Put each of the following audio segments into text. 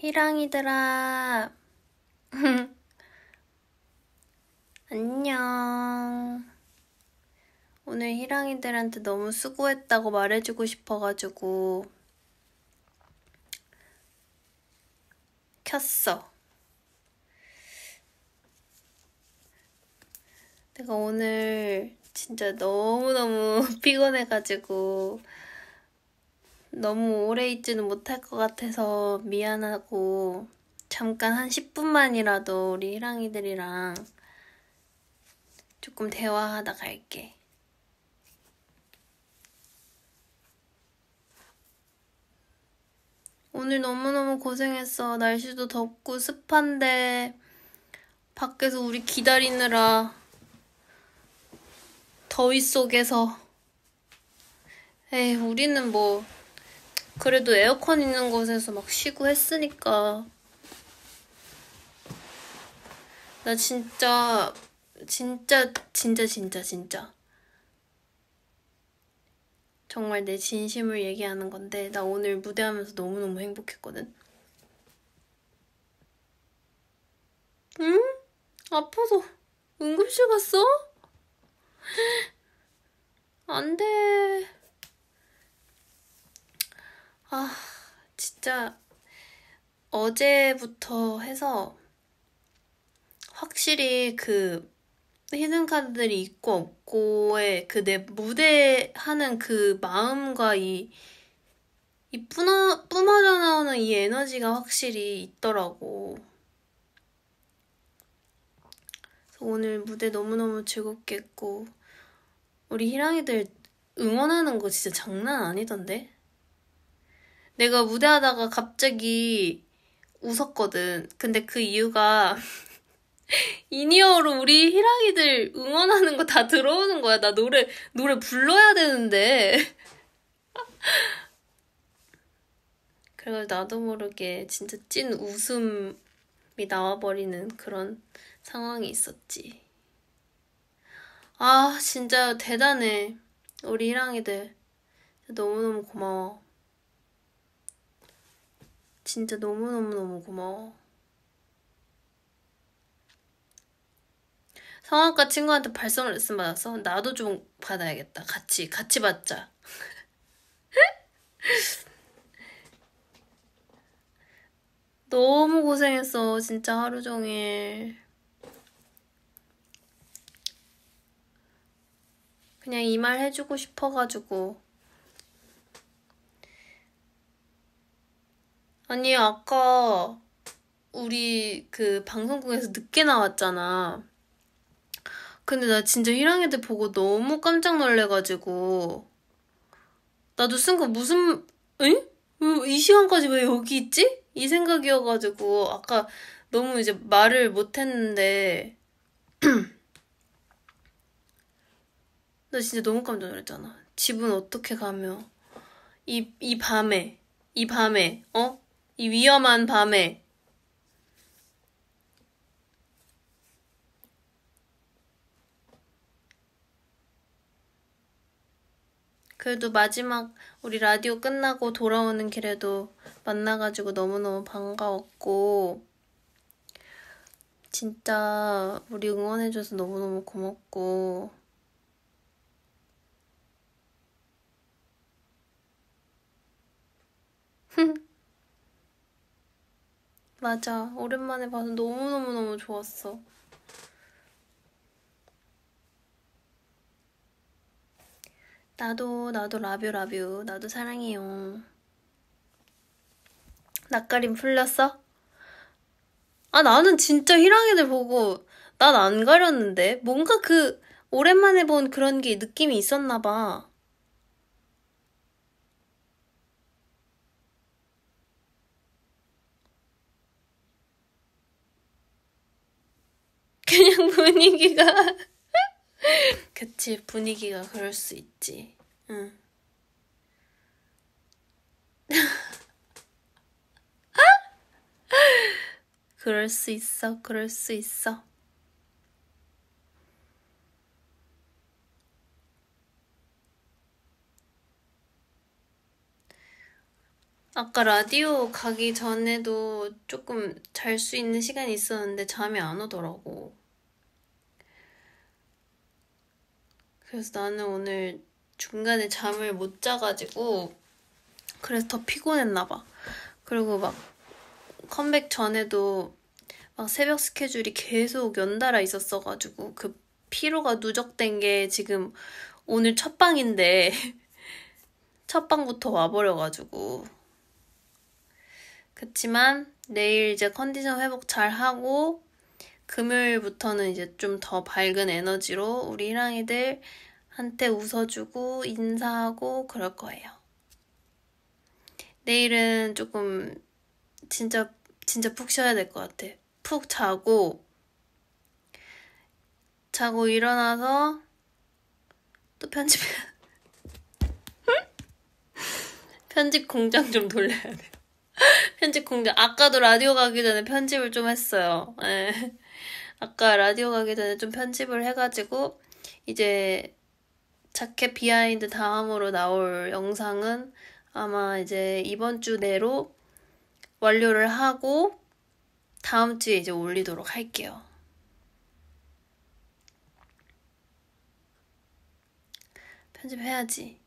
희랑이들아. 안녕. 오늘 희랑이들한테 너무 수고했다고 말해주고 싶어가지고, 켰어. 내가 오늘 진짜 너무너무 피곤해가지고, 너무 오래 있지는 못할 것 같아서 미안하고 잠깐 한 10분만이라도 우리 희랑이들이랑 조금 대화하다 갈게. 오늘 너무너무 고생했어. 날씨도 덥고 습한데 밖에서 우리 기다리느라 더위 속에서 에이 우리는 뭐 그래도 에어컨 있는 곳에서 막 쉬고 했으니까 나 진짜 진짜 진짜 진짜 진짜 정말 내 진심을 얘기하는 건데 나 오늘 무대하면서 너무너무 행복했거든 응? 아파서 응급실 갔어? 안 돼. 아, 진짜 어제부터 해서 확실히 그 히든 카드들이 있고 없고의 그 내 무대 하는 그 마음과 이, 이 뿜어, 뿜어져 나오는 이 에너지가 확실히 있더라고. 오늘 무대 너무너무 즐겁겠고, 우리 희랑이들 응원하는 거 진짜 장난 아니던데? 내가 무대하다가 갑자기 웃었거든. 근데 그 이유가 이니어로 우리 희랑이들 응원하는 거 다 들어오는 거야. 나 노래, 노래 불러야 되는데. 그래서 나도 모르게 진짜 찐 웃음이 나와버리는 그런 상황이 있었지. 아, 진짜 대단해. 우리 희랑이들. 너무너무 고마워. 진짜 너무너무너무 고마워. 성악과 친구한테 발성 을 레슨 받았어? 나도 좀 받아야겠다. 같이, 같이 받자. 너무 고생했어. 진짜 하루 종일. 그냥 이 말 해주고 싶어가지고. 아니, 아까 우리 그 방송국에서 늦게 나왔잖아. 근데 나 진짜 희랑이들 보고 너무 깜짝 놀래가지고. 나도 쓴 거 무슨, 응? 이 시간까지 왜 여기 있지? 이 생각이어가지고, 아까 너무 이제 말을 못했는데. 나 진짜 너무 깜짝 놀랐잖아. 집은 어떻게 가며. 이, 이 밤에, 이 밤에, 어? 이 위험한 밤에 그래도 마지막 우리 라디오 끝나고 돌아오는 길에도 만나가지고 너무너무 반가웠고 진짜 우리 응원해줘서 너무너무 고맙고 흠 맞아. 오랜만에 봐서 너무너무너무 좋았어. 나도, 나도 라뷰, 라뷰. 나도 사랑해요. 낯가림 풀렸어? 아, 나는 진짜 희랑이들 보고 난 안 가렸는데. 뭔가 그, 오랜만에 본 그런 게 느낌이 있었나 봐. 그냥 분위기가 그치 분위기가 그럴 수 있지 응 그럴 수 있어 그럴 수 있어 아까 라디오 가기 전에도 조금 잘 수 있는 시간이 있었는데 잠이 안 오더라고. 그래서 나는 오늘 중간에 잠을 못 자가지고 그래서 더 피곤했나 봐. 그리고 막 컴백 전에도 막 새벽 스케줄이 계속 연달아 있었어가지고 그 피로가 누적된 게 지금 오늘 첫 방인데 첫 방부터 와버려가지고 그치만 내일 이제 컨디션 회복 잘 하고 금요일부터는 이제 좀 더 밝은 에너지로 우리 랑이들 한테 웃어주고 인사하고 그럴 거예요. 내일은 조금 진짜 진짜 푹 쉬어야 될 것 같아. 푹 자고 자고 일어나서 또 편집 편집 공장 좀 돌려야 돼요. 편집 공장 아까도 라디오 가기 전에 편집을 좀 했어요. 예. 아까 라디오 가기 전에 좀 편집을 해가지고 이제 자켓 비하인드 다음으로 나올 영상은 아마 이제 이번 주 내로 완료를 하고 다음 주에 이제 올리도록 할게요. 편집해야지.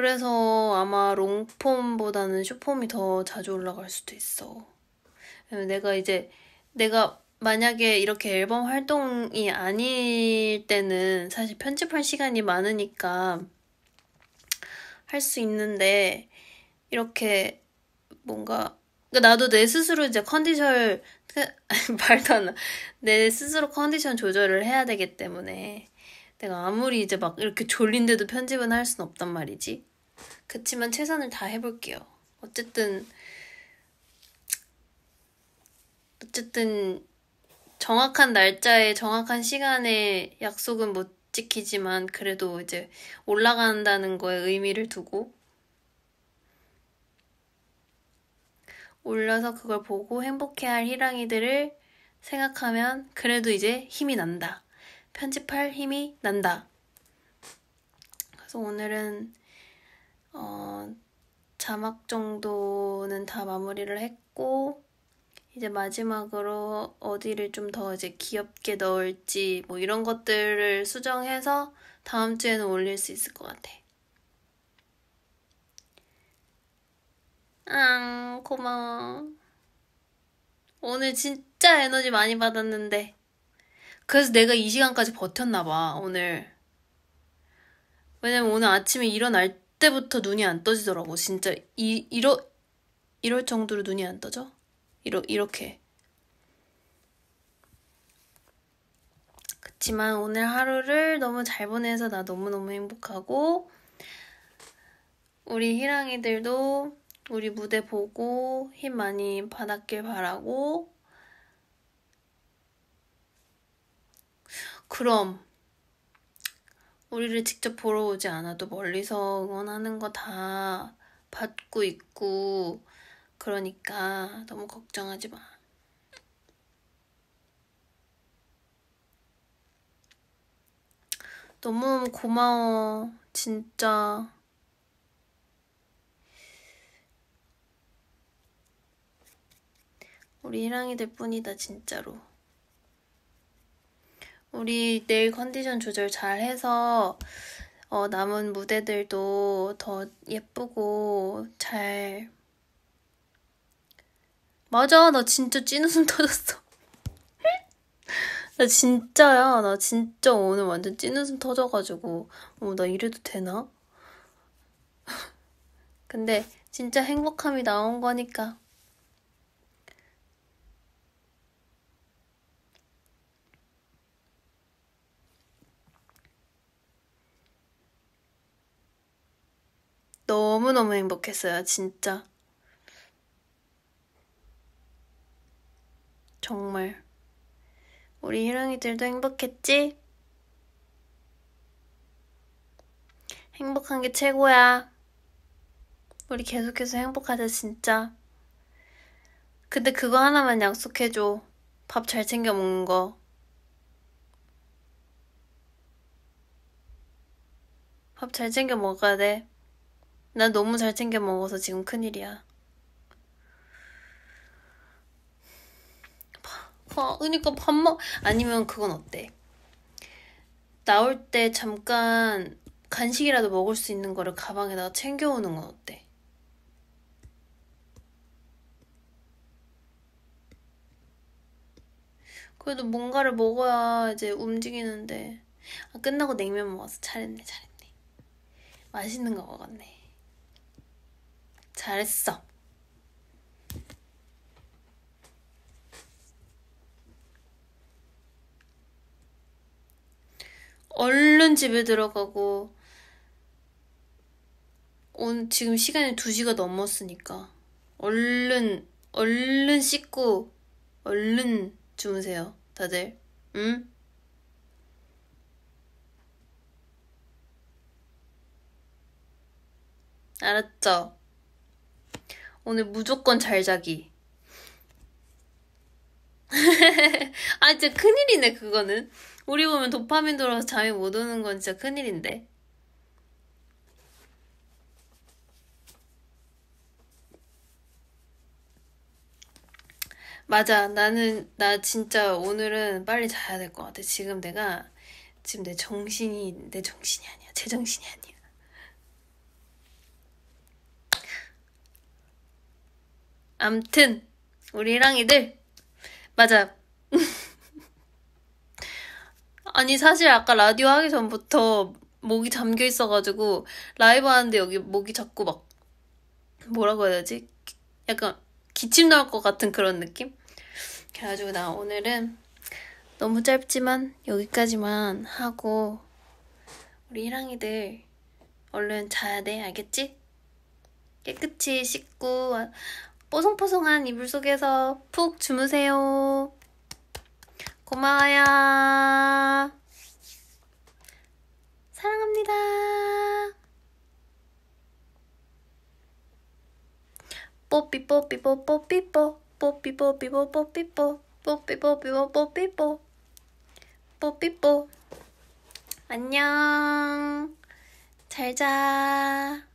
그래서 아마 롱폼보다는 쇼폼이 더 자주 올라갈 수도 있어. 내가 이제 내가 만약에 이렇게 앨범 활동이 아닐 때는 사실 편집할 시간이 많으니까 할 수 있는데 이렇게 뭔가 그러니까 나도 내 스스로 이제 컨디션 말도 안 나. 내 스스로 컨디션 조절을 해야 되기 때문에 내가 아무리 이제 막 이렇게 졸린데도 편집은 할 순 없단 말이지. 그치만 최선을 다 해볼게요. 어쨌든, 어쨌든, 정확한 날짜에 정확한 시간에 약속은 못 지키지만 그래도 이제 올라간다는 거에 의미를 두고 올려서 그걸 보고 행복해할 희랑이들을 생각하면 그래도 이제 힘이 난다. 편집할 힘이 난다. 그래서 오늘은 어, 자막 정도는 다 마무리를 했고 이제 마지막으로 어디를 좀 더 이제 귀엽게 넣을지 뭐 이런 것들을 수정해서 다음 주에는 올릴 수 있을 것 같아. 앙 고마워. 오늘 진짜 에너지 많이 받았는데. 그래서 내가 이 시간까지 버텼나 봐 오늘. 왜냐면 오늘 아침에 일어날 그때부터 눈이 안 떠지더라고. 진짜 이 이러 이럴 정도로 눈이 안 떠져. 이러 이렇게. 그렇지만 오늘 하루를 너무 잘 보내서 나 너무너무 행복하고 우리 희랑이들도 우리 무대 보고 힘 많이 받았길 바라고 그럼 우리를 직접 보러 오지 않아도 멀리서 응원하는 거 다 받고 있고, 그러니까 너무 걱정하지 마. 너무 고마워, 진짜. 우리 희랑이될 뿐이다, 진짜로. 우리 내일 컨디션 조절 잘 해서 어, 남은 무대들도 더 예쁘고 잘 맞아 나 진짜 찐웃음 터졌어 나 진짜야 나 진짜 오늘 완전 찐웃음 터져가지고 어, 나 이래도 되나? 근데 진짜 행복함이 나온 거니까 너무너무 행복했어요, 진짜. 정말. 우리 희랑이들도 행복했지? 행복한 게 최고야. 우리 계속해서 행복하자, 진짜. 근데 그거 하나만 약속해줘. 밥 잘 챙겨 먹는 거. 밥 잘 챙겨 먹어야 돼. 난 너무 잘 챙겨 먹어서 지금 큰일이야. 아, 그러니까 밥 먹, 아니면 그건 어때? 나올 때 잠깐 간식이라도 먹을 수 있는 거를 가방에다가 챙겨오는 건 어때? 그래도 뭔가를 먹어야 이제 움직이는데. 아, 끝나고 냉면 먹어서 잘했네, 잘했네. 맛있는 거 먹었네. 잘했어. 얼른 집에 들어가고, 온, 지금 시간이 2시가 넘었으니까. 얼른, 얼른 씻고, 얼른 주무세요. 다들. 응? 알았죠? 오늘 무조건 잘 자기. 아, 진짜 큰일이네, 그거는. 우리 보면 도파민 돌아서 잠이 못 오는 건 진짜 큰일인데. 맞아. 나는, 나 진짜 오늘은 빨리 자야 될 것 같아. 지금 내가, 지금 내 정신이, 내 정신이 아니야. 제 정신이 아니야. 암튼 우리 희랑이들 맞아 아니 사실 아까 라디오 하기 전부터 목이 잠겨 있어가지고 라이브 하는데 여기 목이 자꾸 막 뭐라고 해야 되지 약간 기침 나올 것 같은 그런 느낌 그래가지고 나 오늘은 너무 짧지만 여기까지만 하고 우리 희랑이들 얼른 자야 돼 알겠지? 깨끗이 씻고 뽀송뽀송한 이불 속에서 푹 주무세요. 고마워요. 사랑합니다. 뽀삐뽀삐뽀뽀삐뽀 뽀삐뽀삐뽀뽀삐뽀 뽀삐뽀삐뽀뽀삐뽀 뽀삐뽀 안녕 잘자